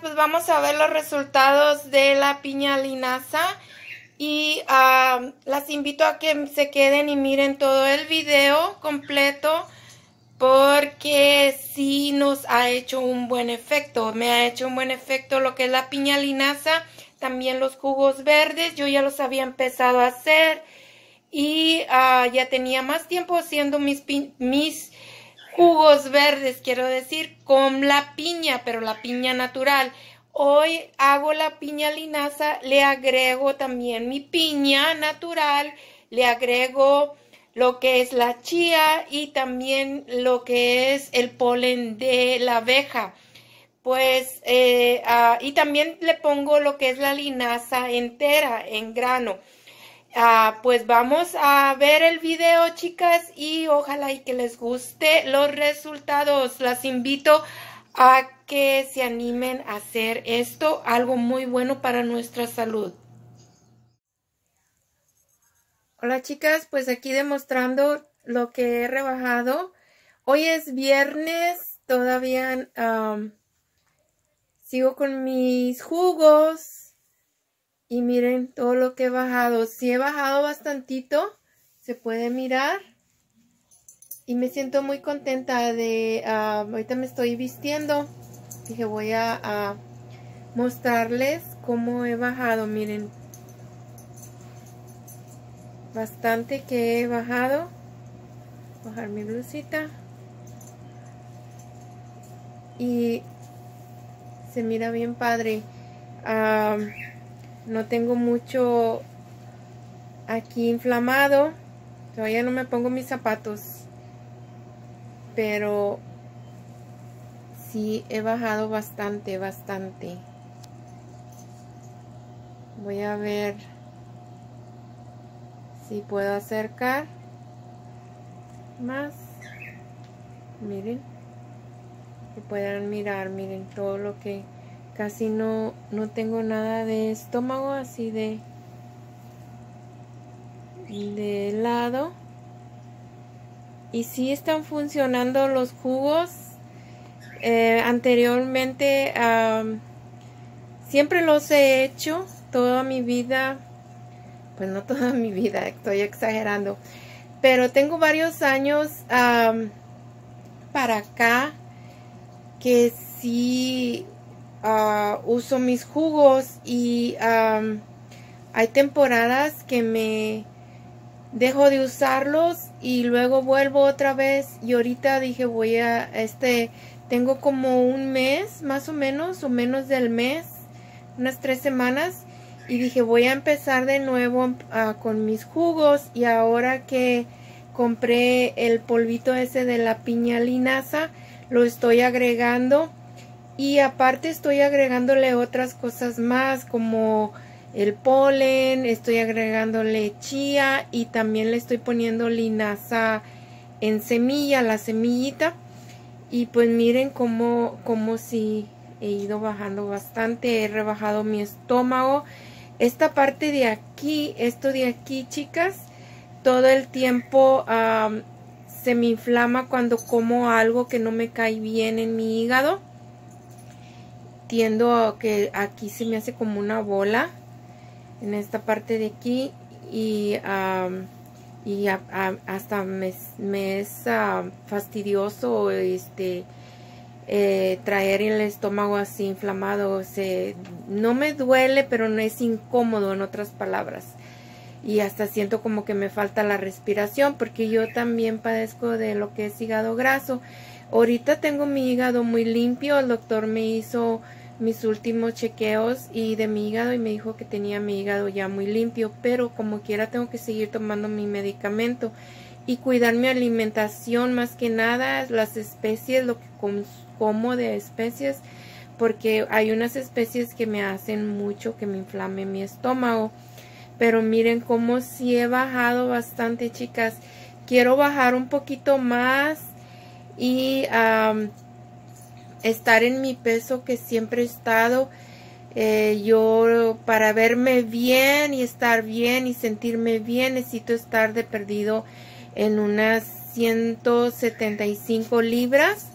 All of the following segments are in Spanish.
pues vamos a ver los resultados de la piña linaza y ah, las invito a que se queden y miren todo el video completo porque sí nos ha hecho un buen efecto, me ha hecho un buen efecto lo que es la piña linaza, también los jugos verdes, yo ya los había empezado a hacer y ah, ya tenía más tiempo haciendo mis, mis jugos verdes, quiero decir, con la piña, pero la piña natural. Hoy hago la piña linaza, le agrego también mi piña natural, le agrego lo que es la chía y también lo que es el polen de la abeja. Pues, eh, ah, y también le pongo lo que es la linaza entera en grano. Ah, pues vamos a ver el video, chicas, y ojalá y que les guste los resultados. Las invito a que se animen a hacer esto, algo muy bueno para nuestra salud. Hola chicas, pues aquí demostrando lo que he rebajado. Hoy es viernes, todavía sigo con mis jugos, y miren todo lo que he bajado. Si he bajado bastantito, se puede mirar. Y me siento muy contenta de... Ah, ahorita me estoy vistiendo. Dije, voy a, mostrarles cómo he bajado. Miren. Bastante que he bajado. Bajar mi blusita. Y se mira bien padre. Ah, no tengo mucho aquí inflamado. Todavía no me pongo mis zapatos. Pero sí he bajado bastante, bastante. Voy a ver si puedo acercar más. Miren, que puedan mirar, miren todo lo que casi no, no tengo nada de estómago así de, de lado. Y sí están funcionando los jugos. Eh, anteriormente siempre los he hecho toda mi vida. Pues no toda mi vida, estoy exagerando. Pero tengo varios años para acá que sí Uh, uso mis jugos y um, hay temporadas que me dejo de usarlos y luego vuelvo otra vez y ahorita dije voy a este tengo como un mes más o menos o menos del mes unas tres semanas y dije voy a empezar de nuevo um, con mis jugos y ahora que compré el polvito ese de la piña linaza lo estoy agregando y aparte estoy agregándole otras cosas más como el polen, estoy agregándole chía y también le estoy poniendo linaza en semilla, la semillita. Y pues miren cómo, si he ido bajando bastante, he rebajado mi estómago. Esta parte de aquí, esto de aquí, chicas, todo el tiempo se me inflama cuando como algo que no me cae bien en mi hígado Entiendo que aquí se me hace como una bola en esta parte de aquí y, y hasta me, es fastidioso este eh, traer el estómago así inflamado se, no me duele pero no es incómodo en otras palabras y hasta siento como que me falta la respiración porque yo también padezco de lo que es hígado graso ahorita tengo mi hígado muy limpio el doctor me hizo mis últimos chequeos y de mi hígado y me dijo que tenía mi hígado ya muy limpio, pero como quiera tengo que seguir tomando mi medicamento y cuidar mi alimentación más que nada, las especies, lo que como de especies, porque hay unas especies que me hacen mucho que me inflame mi estómago. Pero miren como si he bajado bastante, chicas. Quiero bajar un poquito más y estar en mi peso que siempre he estado, eh, yo para verme bien y estar bien y sentirme bien necesito estar de perdido en unas 175 libras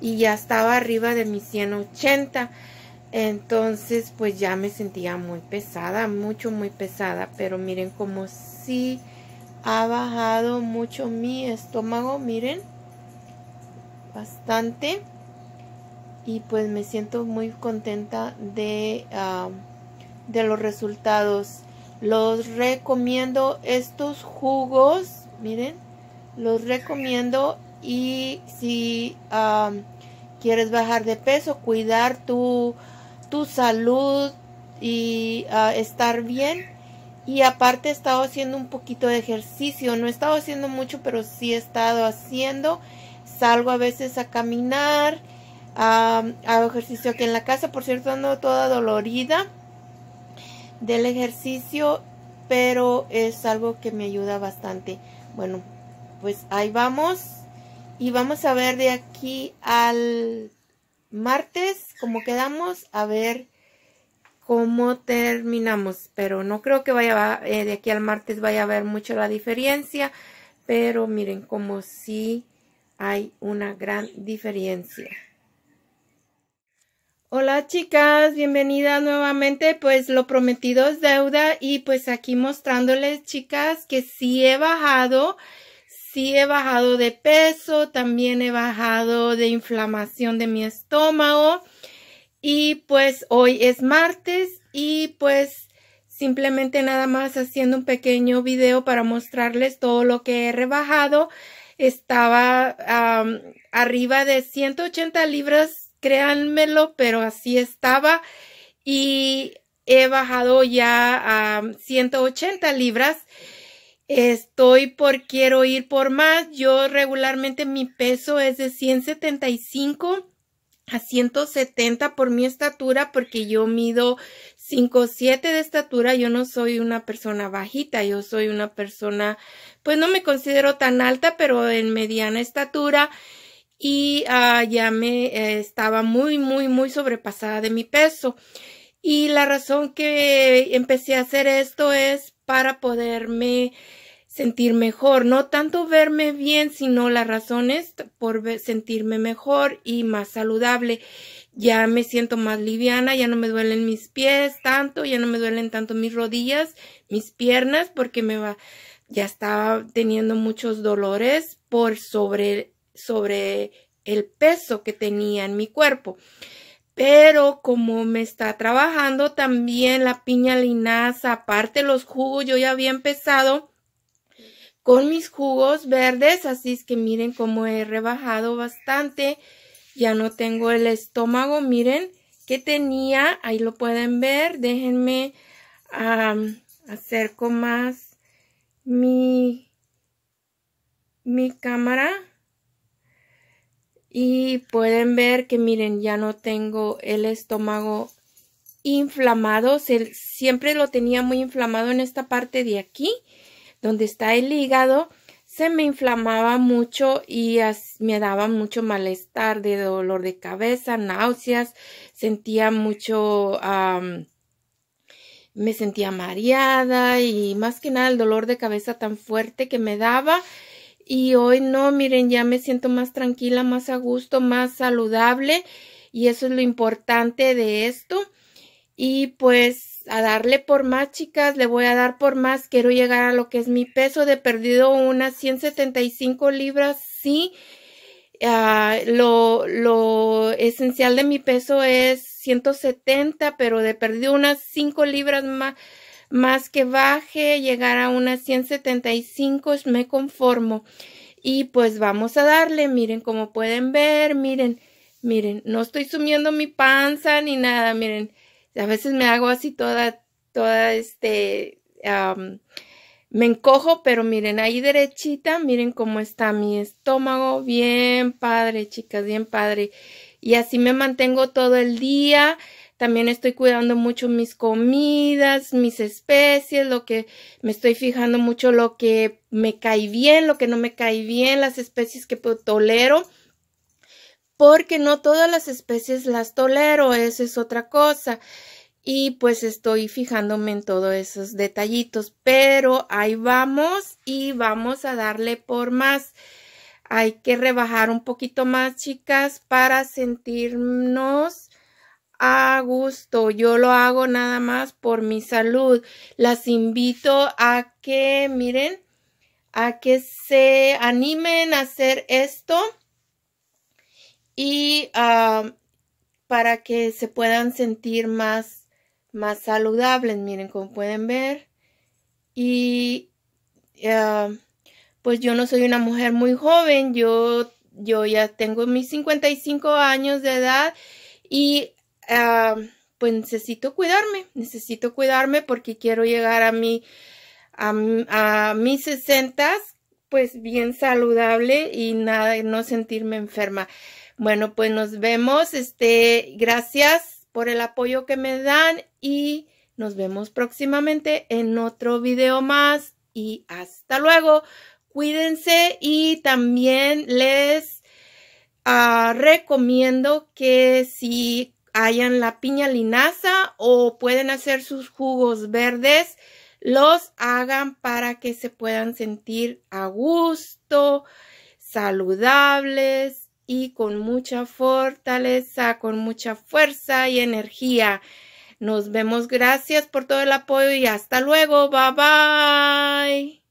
y ya estaba arriba de mis 180. Entonces pues ya me sentía muy pesada, mucho muy pesada, pero miren como si ha bajado mucho mi estómago, miren, bastante y pues me siento muy contenta de, ah, de los resultados. Los recomiendo estos jugos, miren, los recomiendo y si ah, quieres bajar de peso, cuidar tu, salud y ah, estar bien. Y aparte he estado haciendo un poquito de ejercicio, no he estado haciendo mucho, pero sí he estado haciendo. Salgo a veces a caminar, a, hago ejercicio aquí en la casa. Por cierto, ando toda dolorida del ejercicio, pero es algo que me ayuda bastante. Bueno, pues ahí vamos. Y vamos a ver de aquí al martes como quedamos, a ver cómo terminamos. Pero no creo que vaya eh, de aquí al martes vaya a ver mucho la diferencia. Pero miren como si hay una gran diferencia. Hola chicas, bienvenidas nuevamente. Pues lo prometido es deuda y pues aquí mostrándoles chicas que sí he bajado, sí he bajado de peso, también he bajado de inflamación de mi estómago y pues hoy es martes y pues simplemente nada más haciendo un pequeño video para mostrarles todo lo que he rebajado. Estaba arriba de 180 libras créanmelo, pero así estaba. Y he bajado ya a 180 libras. Estoy por quiero ir por más. Yo regularmente mi peso es de 175 a 170 por mi estatura porque yo mido 5'7 de estatura, yo no soy una persona bajita, yo soy una persona, pues no me considero tan alta, pero en mediana estatura y ah, ya me eh, estaba muy, muy, muy sobrepasada de mi peso. Y la razón que empecé a hacer esto es para poderme sentir mejor, no tanto verme bien, sino la razón es por sentirme mejor y más saludable. Ya me siento más liviana, ya no me duelen mis pies tanto, ya no me duelen tanto mis rodillas, mis piernas, porque me va, ya estaba teniendo muchos dolores por sobre sobre el peso que tenía en mi cuerpo. Pero como me está trabajando también la piña linaza, aparte los jugos, yo ya había empezado con mis jugos verdes, así es que miren cómo he rebajado bastante. Ya no tengo el estómago, miren que tenía, ahí lo pueden ver, déjenme hacer acerco más mi, mi cámara y pueden ver que miren ya no tengo el estómago inflamado siempre lo tenía muy inflamado en esta parte de aquí donde está el hígado se me inflamaba mucho y me daba mucho malestar de dolor de cabeza náuseas sentía mucho me sentía mareada y más que nada el dolor de cabeza tan fuerte que me daba y hoy no, miren, ya me siento más tranquila, más a gusto, más saludable y eso es lo importante de esto. Y pues a darle por más, chicas, le voy a dar por más, quiero llegar a lo que es mi peso de perdido unas 175 libras, sí. Ah, lo, lo esencial de mi peso es 170, pero de perdido unas 5 libras más, más que baje, llegar a unas 175 me conformo. Y pues vamos a darle, miren como pueden ver, miren, miren, no estoy sumiendo mi panza ni nada, miren, a veces me hago así toda, toda este, me encojo, pero miren ahí derechita, miren cómo está mi estómago, bien padre chicas, bien padre. Y así me mantengo todo el día. También estoy cuidando mucho mis comidas, mis especies, lo que me estoy fijando mucho lo que me cae bien, lo que no me cae bien, las especies que pues, tolero. Porque no todas las especies las tolero, eso es otra cosa. Y pues estoy fijándome en todos esos detallitos, pero ahí vamos y vamos a darle por más hay que rebajar un poquito más, chicas, para sentirnos a gusto, yo lo hago nada más por mi salud. Las invito a que, miren, a que se animen a hacer esto y para que se puedan sentir más, más saludables, miren, como pueden ver. Y pues yo no soy una mujer muy joven, yo, yo ya tengo mis 55 años de edad y Ah, pues necesito cuidarme, necesito cuidarme porque quiero llegar a mi, a, mis sesentas, pues bien saludable y nada, no sentirme enferma. Bueno, pues nos vemos, este, gracias por el apoyo que me dan y nos vemos próximamente en otro video más y hasta luego. Cuídense y también les ah, recomiendo que si hayan la piña linaza o pueden hacer sus jugos verdes, los hagan para que se puedan sentir a gusto, saludables y con mucha fortaleza, con mucha fuerza y energía. Nos vemos. Gracias por todo el apoyo y hasta luego. Bye bye.